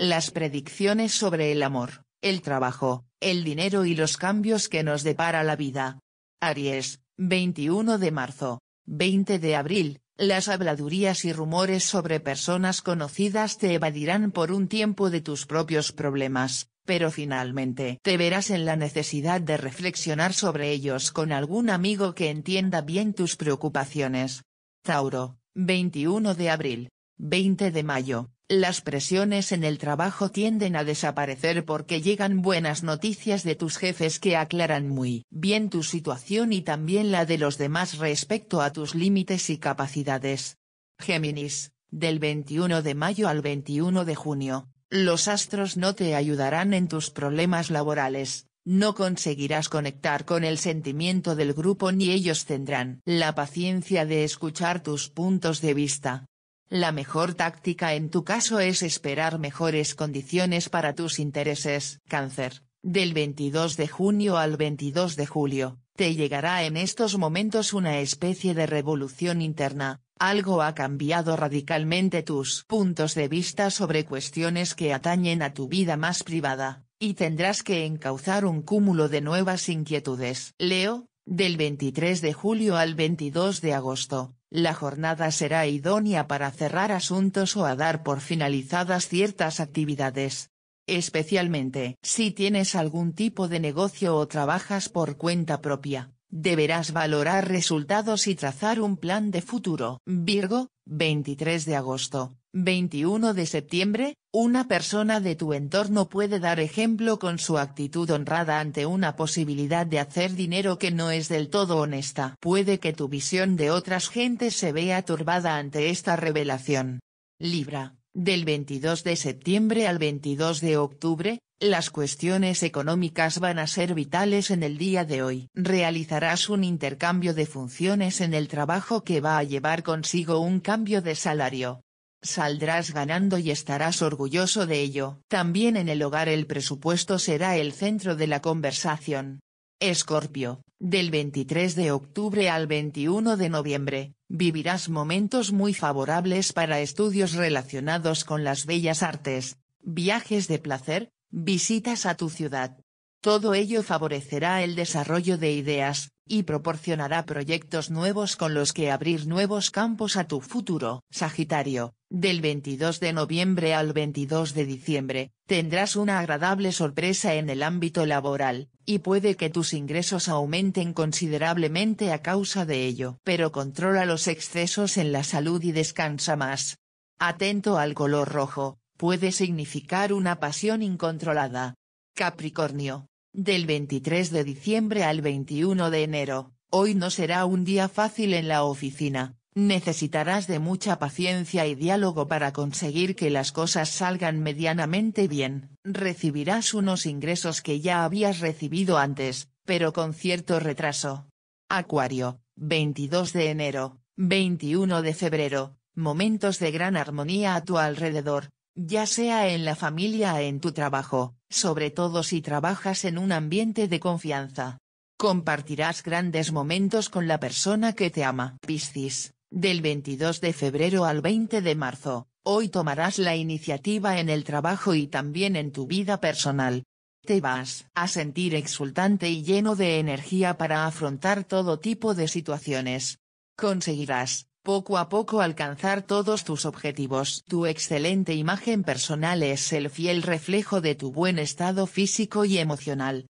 las predicciones sobre el amor, el trabajo, el dinero y los cambios que nos depara la vida. Aries, 21 de marzo, 20 de abril, las habladurías y rumores sobre personas conocidas te evadirán por un tiempo de tus propios problemas, pero finalmente te verás en la necesidad de reflexionar sobre ellos con algún amigo que entienda bien tus preocupaciones. Tauro, 21 de abril, 20 de mayo, las presiones en el trabajo tienden a desaparecer porque llegan buenas noticias de tus jefes que aclaran muy bien tu situación y también la de los demás respecto a tus límites y capacidades. Géminis, del 21 de mayo al 21 de junio, los astros no te ayudarán en tus problemas laborales, no conseguirás conectar con el sentimiento del grupo ni ellos tendrán la paciencia de escuchar tus puntos de vista. La mejor táctica en tu caso es esperar mejores condiciones para tus intereses. Cáncer, del 22 de junio al 22 de julio, te llegará en estos momentos una especie de revolución interna, algo ha cambiado radicalmente tus puntos de vista sobre cuestiones que atañen a tu vida más privada, y tendrás que encauzar un cúmulo de nuevas inquietudes. Leo, del 23 de julio al 22 de agosto, la jornada será idónea para cerrar asuntos o a dar por finalizadas ciertas actividades. Especialmente si tienes algún tipo de negocio o trabajas por cuenta propia, deberás valorar resultados y trazar un plan de futuro. Virgo, 23 de agosto. 21 de septiembre, una persona de tu entorno puede dar ejemplo con su actitud honrada ante una posibilidad de hacer dinero que no es del todo honesta. Puede que tu visión de otras gentes se vea turbada ante esta revelación. Libra, del 22 de septiembre al 22 de octubre, las cuestiones económicas van a ser vitales en el día de hoy. Realizarás un intercambio de funciones en el trabajo que va a llevar consigo un cambio de salario. Saldrás ganando y estarás orgulloso de ello. También en el hogar el presupuesto será el centro de la conversación. Escorpio, del 23 de octubre al 21 de noviembre, vivirás momentos muy favorables para estudios relacionados con las bellas artes, viajes de placer, visitas a tu ciudad, todo ello favorecerá el desarrollo de ideas, y proporcionará proyectos nuevos con los que abrir nuevos campos a tu futuro. Sagitario, del 22 de noviembre al 22 de diciembre, tendrás una agradable sorpresa en el ámbito laboral, y puede que tus ingresos aumenten considerablemente a causa de ello. Pero controla los excesos en la salud y descansa más. Atento al color rojo, puede significar una pasión incontrolada. Capricornio, del 23 de diciembre al 21 de enero, hoy no será un día fácil en la oficina, necesitarás de mucha paciencia y diálogo para conseguir que las cosas salgan medianamente bien. Recibirás unos ingresos que ya habías recibido antes, pero con cierto retraso. Acuario, 22 de enero, 21 de febrero, momentos de gran armonía a tu alrededor, ya sea en la familia o en tu trabajo, sobre todo si trabajas en un ambiente de confianza. Compartirás grandes momentos con la persona que te ama. Piscis, del 22 de febrero al 20 de marzo, hoy tomarás la iniciativa en el trabajo y también en tu vida personal. Te vas a sentir exultante y lleno de energía para afrontar todo tipo de situaciones. Conseguirás, poco a poco alcanzar todos tus objetivos. Tu excelente imagen personal es el fiel reflejo de tu buen estado físico y emocional,